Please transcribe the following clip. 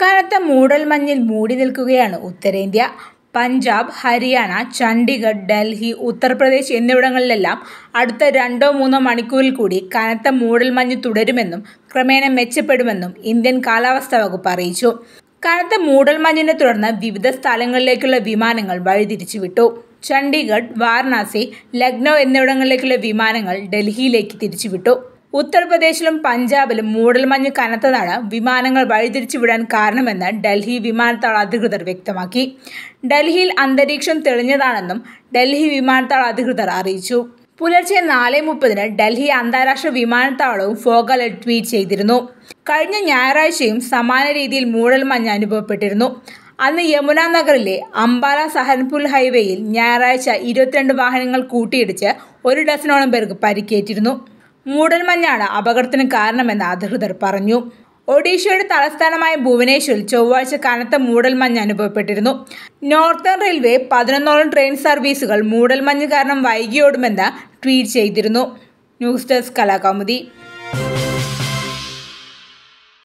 കനത്ത മൂടൽമഞ്ഞിൽ മൂടി നിൽക്കുകയാണ് ഉത്തരേന്ത്യ പഞ്ചാബ് ഹരിയാന ചണ്ഡീഗഡ് ഡൽഹി ഉത്തർപ്രദേശ് എന്നിവിടങ്ങളിലെല്ലാം അടുത്ത രണ്ടോ മൂന്നോ മണിക്കൂറിൽ കൂടി കനത്ത മൂടൽമഞ്ഞ് തുടരുമെന്നും ക്രമേണ മെച്ചപ്പെടുമെന്നും ഇന്ത്യൻ കാലാവസ്ഥാ വകുപ്പ് അറിയിച്ചു കനത്ത മൂടൽമഞ്ഞിനെ തുടർന്ന് വിവിധ സ്ഥലങ്ങളിലേക്കുള്ള വിമാനങ്ങൾ വഴിതിരിച്ചുവിട്ടു ചണ്ഡീഗഡ് വാരണാസി ലക്നൗ എന്നിവിടങ്ങളിലേക്കുള്ള വിമാനങ്ങൾ ഡൽഹിയിലേക്ക് തിരിച്ചുവിട്ടു ഉത്തർപ്രദേശിലും പഞ്ചാബിലും മൂടൽമഞ്ഞ് കനത്തതാണ് വിമാനങ്ങൾ വഴിതിരിച്ചു വിടാൻ കാരണമെന്ന് ഡൽഹി വിമാനത്താവള അധികൃതർ വ്യക്തമാക്കി ഡൽഹിയിൽ അന്തരീക്ഷം തെളിഞ്ഞതാണെന്നും ഡൽഹി വിമാനത്താവള അധികൃതർ അറിയിച്ചു പുലർച്ചെ നാല് മുപ്പതിന് ഡൽഹി അന്താരാഷ്ട്ര വിമാനത്താവളവും ഫോഗ് ട്വീറ്റ് ചെയ്തിരുന്നു കഴിഞ്ഞ ഞായറാഴ്ചയും സമാന രീതിയിൽ മൂടൽമഞ്ഞ് അനുഭവപ്പെട്ടിരുന്നു അന്ന് യമുന നഗറിലെ അംബാല സഹൻപുൽ ഹൈവേയിൽ ഞായറാഴ്ച ഇരുപത്തിരണ്ട് വാഹനങ്ങൾ കൂട്ടിയിടിച്ച് ഒരു ഡസനോളം പേർക്ക് പരിക്കേറ്റിരുന്നു മൂടൽമഞ്ഞാണ് അപകടത്തിന് കാരണമെന്ന് അധികൃതർ പറഞ്ഞു ഒഡീഷയുടെ തലസ്ഥാനമായ ഭുവനേശ്വറിൽ ചൊവ്വാഴ്ച കനത്ത മൂടൽമഞ്ഞ് അനുഭവപ്പെട്ടിരുന്നു നോർത്തേൺ റെയിൽവേ പതിനൊന്നോളം ട്രെയിൻ സർവീസുകൾ മൂടൽമഞ്ഞ് കാരണം വൈകിയോടുമെന്ന് ട്വീറ്റ് ചെയ്തിരുന്നു ന്യൂസ് ഡെസ്ക് കലാകൗമുദി